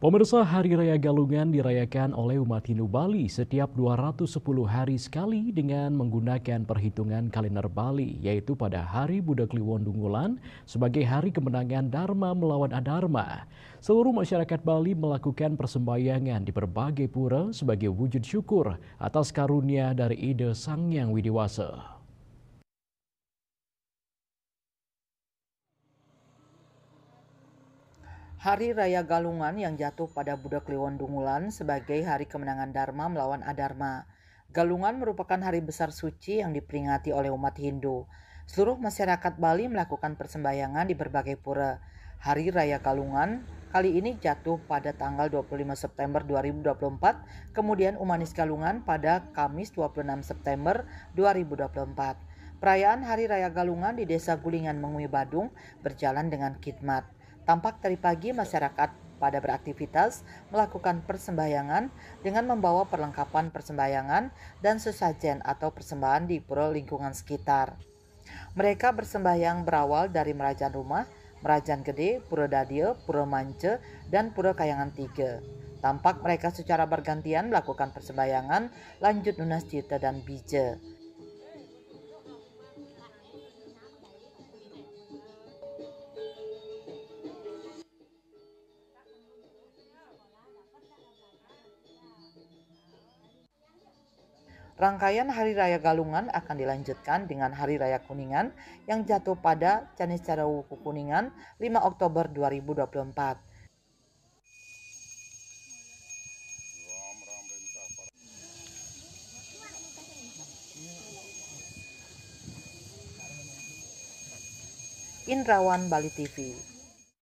Pemirsa Hari Raya Galungan dirayakan oleh umat Hindu Bali setiap 210 hari sekali dengan menggunakan perhitungan kalender Bali yaitu pada hari Buddha Kliwon Dungulan sebagai hari kemenangan Dharma melawan Adharma. Seluruh masyarakat Bali melakukan persembayangan di berbagai pura sebagai wujud syukur atas karunia dari ide Sang Yang Widiwasa. Hari Raya Galungan yang jatuh pada Buddha Kliwon Dungulan sebagai hari kemenangan Dharma melawan Adharma. Galungan merupakan hari besar suci yang diperingati oleh umat Hindu. Seluruh masyarakat Bali melakukan persembayangan di berbagai pura. Hari Raya Galungan kali ini jatuh pada tanggal 25 September 2024, kemudian Umanis Galungan pada Kamis 26 September 2024. Perayaan Hari Raya Galungan di Desa Gulingan Mengwi Badung berjalan dengan khidmat. Tampak dari pagi masyarakat pada beraktivitas melakukan persembahyangan dengan membawa perlengkapan persembahyangan dan sesajen atau persembahan di pura lingkungan sekitar. Mereka bersembahyang berawal dari Merajan Rumah, Merajan Gede, Pura Dadil, Pura Mance, dan Pura Kayangan Tiga. Tampak mereka secara bergantian melakukan persembahyangan lanjut Nunas Cita dan Bija. Rangkaian Hari Raya Galungan akan dilanjutkan dengan Hari Raya Kuningan yang jatuh pada Canis Cara Wuku Kuningan 5 Oktober 2024. Indrawan Bali TV